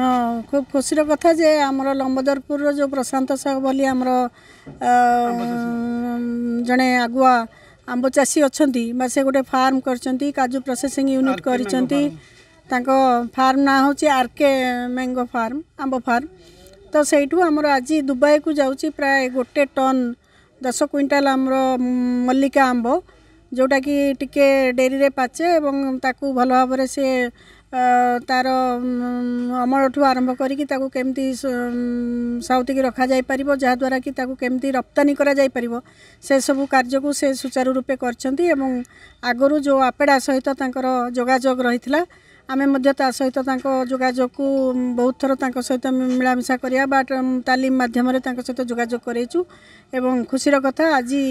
ହଁ ଖୁବ୍ ଖୁସିର କଥା ଯେ ଆମର ଲମ୍ବୋଦରପୁରର ଯେଉଁ ପ୍ରଶାନ୍ତ ସାହୁ ବୋଲି ଆମର ଜଣେ ଆଗୁଆ ଆମ୍ବ ଚାଷୀ ଅଛନ୍ତି ବା ସେ ଗୋଟେ ଫାର୍ମ କରିଛନ୍ତି କାଜୁ ପ୍ରୋସେସିଂ ୟୁନିଟ୍ କରିଛନ୍ତି ତାଙ୍କ ଫାର୍ମ ନାଁ ହେଉଛି ଆର୍କେ ମ୍ୟାଙ୍ଗୋ ଫାର୍ମ ଆମ୍ବ ଫାର୍ମ ତ ସେଇଠୁ ଆମର ଆଜି ଦୁବାଇକୁ ଯାଉଛି ପ୍ରାୟ ଗୋଟେ ଟନ୍ ଦଶ କୁଇଣ୍ଟାଲ ଆମର ମଲ୍ଲିକା ଆମ୍ବ ଯେଉଁଟାକି ଟିକେ ଡେରିରେ ପାଚେ ଏବଂ ତାକୁ ଭଲ ଭାବରେ ସିଏ ତା'ର ଅମଳଠୁ ଆରମ୍ଭ କରିକି ତାକୁ କେମିତି ସାଉତିକି ରଖାଯାଇପାରିବ ଯାହାଦ୍ୱାରା କି ତାକୁ କେମିତି ରପ୍ତାନୀ କରାଯାଇପାରିବ ସେସବୁ କାର୍ଯ୍ୟକୁ ସେ ସୁଚାରୁ ରୂପେ କରିଛନ୍ତି ଏବଂ ଆଗରୁ ଯେଉଁ ଆପେଡ଼ା ସହିତ ତାଙ୍କର ଯୋଗାଯୋଗ ରହିଥିଲା ଆମେ ମଧ୍ୟ ତା ସହିତ ତାଙ୍କ ଯୋଗାଯୋଗକୁ ବହୁତ ଥର ତାଙ୍କ ସହିତ ମିଳାମିଶା କରିବା ବା ତାଲିମ ମାଧ୍ୟମରେ ତାଙ୍କ ସହିତ ଯୋଗାଯୋଗ କରାଇଛୁ ଏବଂ ଖୁସିର କଥା ଆଜି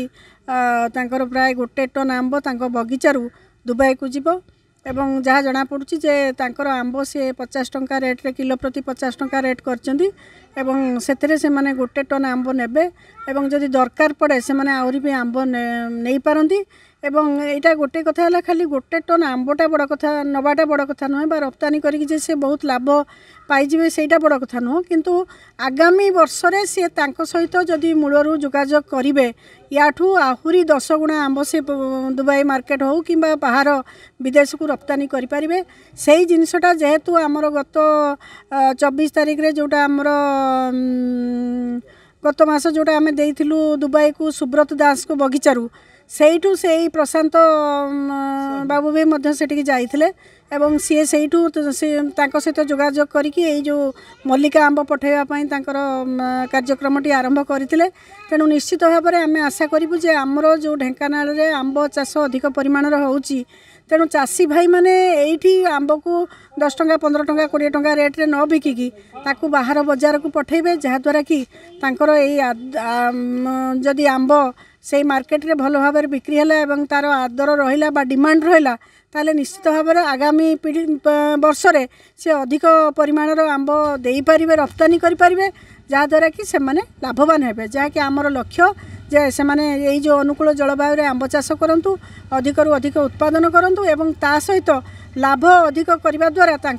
ତାଙ୍କର ପ୍ରାୟ ଗୋଟେ ଟନ୍ ଆମ୍ବ ତାଙ୍କ ବଗିଚାରୁ ଦୁବାଇକୁ ଯିବ এবং ଯାହା ଜଣାପଡ଼ୁଛି ଯେ ତାଙ୍କର ଆମ୍ବ ସେ ପଚାଶ ଟଙ୍କା ରେଟ୍ରେ କିଲୋ ପ୍ରତି ପଚାଶ ଟଙ୍କା ରେଟ୍ କରିଛନ୍ତି ଏବଂ ସେଥିରେ ସେମାନେ ଗୋଟେ ଟନ୍ ଆମ୍ବ ନେବେ এবং যদি দরকার পড়ে সে আহরি বি আম্ব নেইপারতি এবং এইটা গোটে কথা হল খালি গোটে টন আম্বটা বড় কথা নবাটা বড় কথা নয় বা রপ্তানি করি যে সে বহুত লাভ পাইযে সেইটা বড় কথা নুহ কিন্তু আগামী বর্ষরে সে তাঁর সহিত যদি মূলর যোগাযোগ করবে ইয়াঠু আহরি দশ গুণা আম্ব সে দুবাই মার্কেট হোক কিংবা বাহার বিদেশকু রপ্তানি করে পারে সেই জিনিসটা যেহেতু আমার গত চব্বিশ তারিখে যেটা আমার ଗତ ମାସ ଯେଉଁଟା ଆମେ ଦେଇଥିଲୁ ଦୁବାଇକୁ ସୁବ୍ରତ ଦାସଙ୍କୁ ବଗିଚାରୁ ସେଇଠୁ ସେଇ ପ୍ରଶାନ୍ତ ବାବୁ ବି ମଧ୍ୟ ସେଠିକି ଯାଇଥିଲେ ଏବଂ ସିଏ ସେଇଠୁ ତାଙ୍କ ସହିତ ଯୋଗାଯୋଗ କରିକି ଏଇ ଯେଉଁ ମଲ୍ଲିକା ଆମ୍ବ ପଠାଇବା ପାଇଁ ତାଙ୍କର କାର୍ଯ୍ୟକ୍ରମଟି ଆରମ୍ଭ କରିଥିଲେ ତେଣୁ ନିଶ୍ଚିତ ଭାବରେ ଆମେ ଆଶା କରିବୁ ଯେ ଆମର ଯେଉଁ ଢେଙ୍କାନାଳରେ ଆମ୍ବ ଚାଷ ଅଧିକ ପରିମାଣର ହେଉଛି ତେଣୁ ଚାଷୀ ଭାଇମାନେ ଏଇଠି ଆମ୍ବକୁ ଦଶ ଟଙ୍କା ପନ୍ଦର ଟଙ୍କା କୋଡ଼ିଏ ଟଙ୍କା ରେଟ୍ରେ ନ ବିକିକି ତାକୁ ବାହାର ବଜାରକୁ ପଠାଇବେ ଯାହାଦ୍ୱାରା କି ତାଙ୍କର ଏଇ ଯଦି ଆମ୍ବ সেই মার্কেটে ভাল ভাবে বিক্রি হলে এবং তার আদর রহিলা বা ডিমান্ড রহিলা তাহলে নিশ্চিত ভাবে আগামী পিঢ়ি বর্ষে সে অধিক পরিমাণের আম্ব দিয়ে রপ্তানি করে করিপারিবে যাদ্বারা কি সে লাভবান হবে যা কি আমার লক্ষ্য যে সে এই যে অনুকূল জলবায়ুরে আম্ব চাষ করতু অধিকরু অধিক উৎপাদন করতু এবং তা সহিত লাভ অধিক করা দ্বারা তাঁর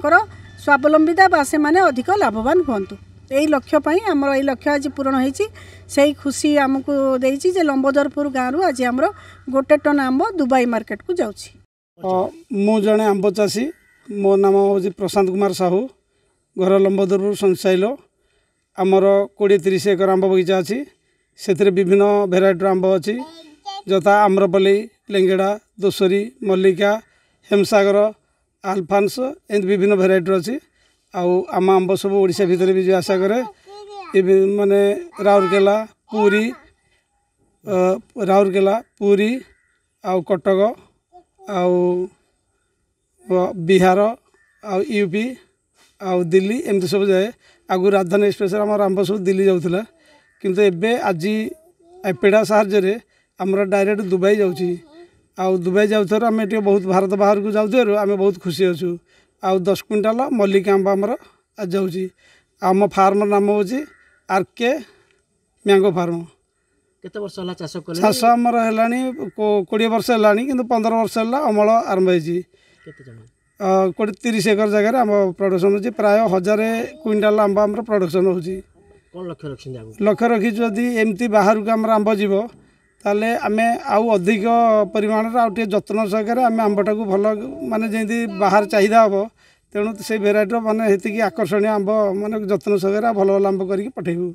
স্বাবলম্বিতা বা সে অধিক লাভবান হুম लक्ष्य लक्ष्योइ आम लक्ष्य आज पूरण है खुसी लंबोदरपुर लम्बोधरपुर गाँउरू आज गोटे टन आम्ब दुबई मर्केटको जाँच मन आम्बचाषी मो नाम हौ प्रशांत कुमार साहू घर लंबोदरपुर सञ्चाली आमर कि तिस एकर आम्ब बगिचा अस्ति विभिन्न भेराइटी आम्ब अच्छा जथा आम्रल्ली लिङ्गडा दोसरी मल्लिका हेमसगर आलफान्स एम विभिन्न भेरै ଆଉ ଆମ ଆମ୍ବ ସବୁ ଓଡ଼ିଶା ଭିତରେ ବିଜୟ ଆଶାକରେ ଏବେ ମାନେ ରାଉରକେଲା ପୁରୀ ରାଉରକେଲା ପୁରୀ ଆଉ କଟକ ଆଉ ବିହାର ଆଉ ୟୁପି ଆଉ ଦିଲ୍ଲୀ ଏମିତି ସବୁ ଯାଏ ଆଗରୁ ରାଜଧାନୀ ଏକ୍ସପ୍ରେସ୍ରେ ଆମର ଆମ୍ବ ସବୁ ଦିଲ୍ଲୀ ଯାଉଥିଲା କିନ୍ତୁ ଏବେ ଆଜି ଏପେଡ଼ା ସାହାଯ୍ୟରେ ଆମର ଡାଇରେକ୍ଟ ଦୁବାଇ ଯାଉଛି ଆଉ ଦୁବାଇ ଯାଉଥିବାରୁ ଆମେ ଟିକେ ବହୁତ ଭାରତ ବାହାରକୁ ଯାଉଥିବାରୁ ଆମେ ବହୁତ ଖୁସି ଅଛୁ आउँ दस कुटाल मल्लिक आम्ब आम फार्म नाम हौ आरके मैंगो फार्म चासो होला नि कि वर्ष होला नि पन्ध्र वर्ष होला अमल आरम्भीतिर जाने प्रडक्सन हुन्छ प्रायः हजार कुरा प्रडक्सन रहेछ लक्ष्य र आम आम्ब जो ତାହେଲେ ଆମେ ଆଉ ଅଧିକ ପରିମାଣର ଆଉ ଟିକିଏ ଯତ୍ନ ସହକାରେ ଆମେ ଆମ୍ବଟାକୁ ଭଲ ମାନେ ଯେମିତି ବାହାର ଚାହିଦା ହେବ ତେଣୁ ସେଇ ଭେରାଇଟିର ମାନେ ସେତିକି ଆକର୍ଷଣୀୟ ଆମ୍ବ ମାନେ ଯତ୍ନ ସହକାରେ ଭଲ ଭଲ ଆମ୍ବ କରିକି ପଠାଇବୁ